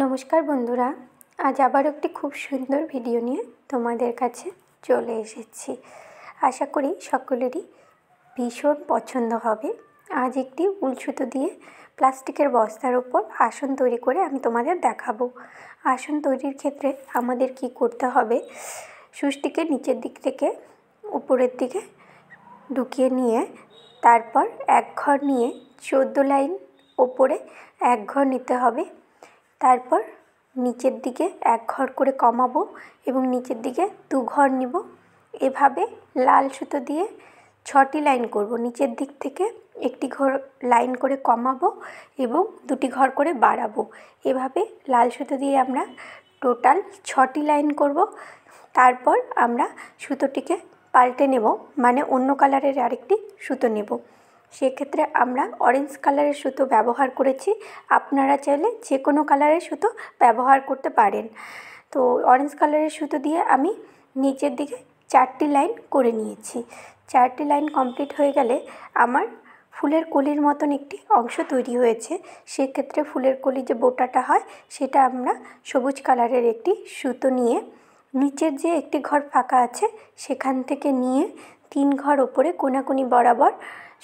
নমস্কার বন্ধুরা আজ আবার একটি খুব সুন্দর ভিডিও নিয়ে তোমাদের কাছে চলে এসেছি আশা করি সকলেরই ভীষণ পছন্দ হবে আজ একটি উলসুতো দিয়ে প্লাস্টিকের বস্তার উপর আসন তৈরি করে আমি তোমাদের দেখাবো আসন তৈরির ক্ষেত্রে আমাদের কি করতে হবে সুষ্টিকে নিচের দিক থেকে উপরের দিকে ঢুকিয়ে নিয়ে তারপর এক ঘর নিয়ে চোদ্দো লাইন ওপরে এক ঘর নিতে হবে তারপর নিচের দিকে এক ঘর করে কমাবো এবং নিচের দিকে দু ঘর নিব এভাবে লাল সুতো দিয়ে ছটি লাইন করব নিচের দিক থেকে একটি ঘর লাইন করে কমাবো এবং দুটি ঘর করে বাড়াবো এভাবে লাল সুতো দিয়ে আমরা টোটাল ছটি লাইন করব তারপর আমরা সুতোটিকে পাল্টে নেব মানে অন্য কালারের আরেকটি সুতো নেব সেক্ষেত্রে আমরা অরেঞ্জ কালারের সুতো ব্যবহার করেছি আপনারা চাইলে যে কোনো কালারের সুতো ব্যবহার করতে পারেন তো অরেঞ্জ কালারের সুতো দিয়ে আমি নিচের দিকে চারটি লাইন করে নিয়েছি চারটি লাইন কমপ্লিট হয়ে গেলে আমার ফুলের কলির মতন একটি অংশ তৈরি হয়েছে সেক্ষেত্রে ফুলের কলি যে বোটাটা হয় সেটা আমরা সবুজ কালারের একটি সুতো নিয়ে নিচের যে একটি ঘর ফাঁকা আছে সেখান থেকে নিয়ে তিন ঘর ওপরে কোনাকুনি বরাবর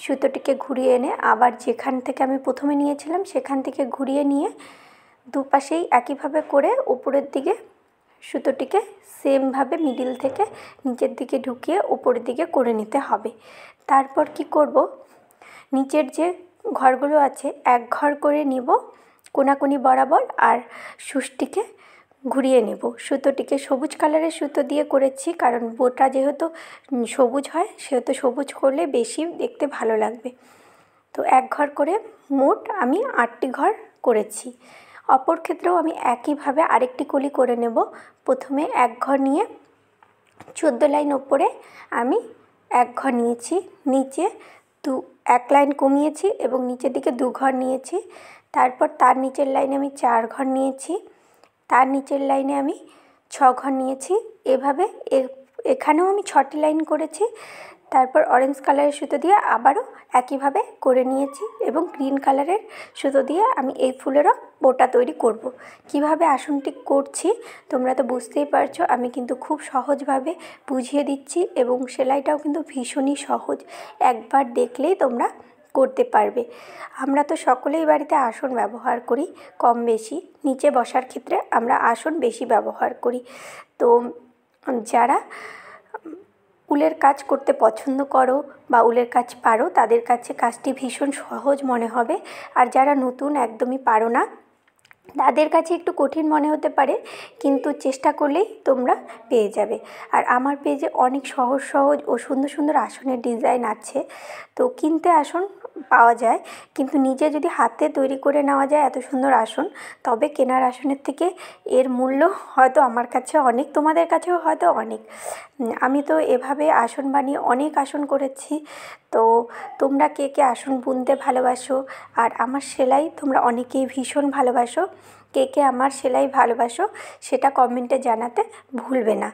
সুতোটিকে ঘুরিয়ে এনে আবার যেখান থেকে আমি প্রথমে নিয়েছিলাম সেখান থেকে ঘুরিয়ে নিয়ে দুপাশেই একইভাবে করে উপরের দিকে সুতোটিকে সেমভাবে মিডিল থেকে নিচের দিকে ঢুকিয়ে উপরের দিকে করে নিতে হবে তারপর কি করব নিচের যে ঘরগুলো আছে এক ঘর করে নিব কোনাকুনি বরাবর আর সুসটিকে ঘুরিয়ে নেব সুতোটিকে সবুজ কালারের সুতো দিয়ে করেছি কারণ বোটা যেহেতু সবুজ হয় সেহেতু সবুজ করলে বেশি দেখতে ভালো লাগবে তো এক ঘর করে মোট আমি আটটি ঘর করেছি অপর ক্ষেত্রেও আমি একইভাবে আরেকটি কলি করে নেব প্রথমে এক ঘর নিয়ে চোদ্দো লাইন ওপরে আমি এক ঘর নিয়েছি নিচে দু এক লাইন কমিয়েছি এবং নিচের দিকে দু ঘর নিয়েছি তারপর তার নিচের লাইনে আমি চার ঘর নিয়েছি তার নিচের লাইনে আমি ছ ঘর নিয়েছি এভাবে এখানেও আমি ছটি লাইন করেছি তারপর অরেঞ্জ কালারের সুতো দিয়ে আবারও একইভাবে করে নিয়েছি এবং গ্রিন কালারের সুতো দিয়ে আমি এই ফুলেরও বোটা তৈরি করব। কিভাবে আসনটি করছি তোমরা তো বুঝতেই পারছো আমি কিন্তু খুব সহজভাবে বুঝিয়ে দিচ্ছি এবং সেলাইটাও কিন্তু ভীষণই সহজ একবার দেখলেই তোমরা করতে পারবে আমরা তো সকলেই বাড়িতে আসন ব্যবহার করি কম বেশি নিচে বসার ক্ষেত্রে আমরা আসন বেশি ব্যবহার করি তো যারা উলের কাজ করতে পছন্দ করো বা উলের কাজ পারো তাদের কাছে কাজটি ভীষণ সহজ মনে হবে আর যারা নতুন একদমই পারো না তাদের কাছে একটু কঠিন মনে হতে পারে কিন্তু চেষ্টা করলেই তোমরা পেয়ে যাবে আর আমার পেজে অনেক সহজ সহজ ও সুন্দর সুন্দর আসনের ডিজাইন আছে তো কিনতে আসন পাওয়া যায় কিন্তু নিজে যদি হাতে তৈরি করে নেওয়া যায় এত সুন্দর আসন তবে কেনার আসনের থেকে এর মূল্য হয়তো আমার কাছে অনেক তোমাদের কাছেও হয়তো অনেক আমি তো এভাবে আসন বানিয়ে অনেক আসন করেছি তো তোমরা কে কে আসন বুনতে ভালোবাসো আর আমার সেলাই তোমরা অনেকেই ভীষণ ভালোবাসো কে কে আমার সেলাই ভালোবাসো সেটা কমেন্টে জানাতে ভুলবে না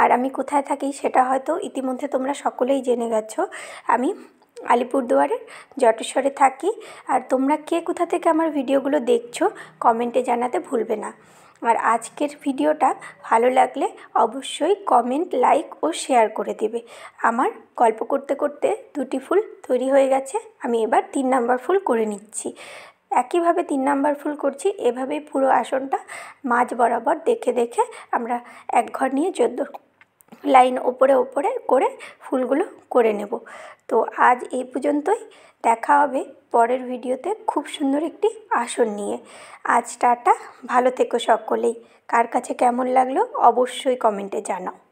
আর আমি কোথায় থাকি সেটা হয়তো ইতিমধ্যে তোমরা সকলেই জেনে গেছো আমি আলিপুরদুয়ারের জটেশ্বরে থাকি আর তোমরা কে কোথা থেকে আমার ভিডিওগুলো দেখছো কমেন্টে জানাতে ভুলবে না আর আজকের ভিডিওটা ভালো লাগলে অবশ্যই কমেন্ট লাইক ও শেয়ার করে দেবে আমার গল্প করতে করতে দুটি ফুল তৈরি হয়ে গেছে আমি এবার তিন নাম্বার ফুল করে নিচ্ছি একইভাবে তিন নাম্বার ফুল করছি এভাবেই পুরো আসনটা মাঝ বরাবর দেখে দেখে আমরা এক ঘর নিয়ে চোদ্দ লাইন ওপরে ওপরে করে ফুলগুলো করে নেব তো আজ এই পর্যন্তই দেখা হবে পরের ভিডিওতে খুব সুন্দর একটি আসন নিয়ে আজ টাটা ভালো থেকো সকলেই কার কাছে কেমন লাগলো অবশ্যই কমেন্টে জানাও